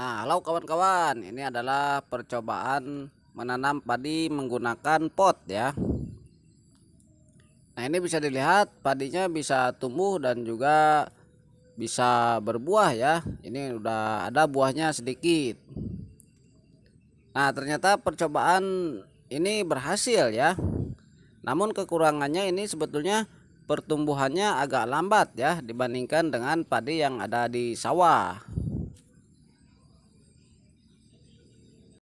Nah, halo kawan-kawan, ini adalah percobaan menanam padi menggunakan pot ya. Nah, ini bisa dilihat padinya bisa tumbuh dan juga bisa berbuah ya. Ini udah ada buahnya sedikit. Nah, ternyata percobaan ini berhasil ya. Namun kekurangannya ini sebetulnya pertumbuhannya agak lambat ya dibandingkan dengan padi yang ada di sawah.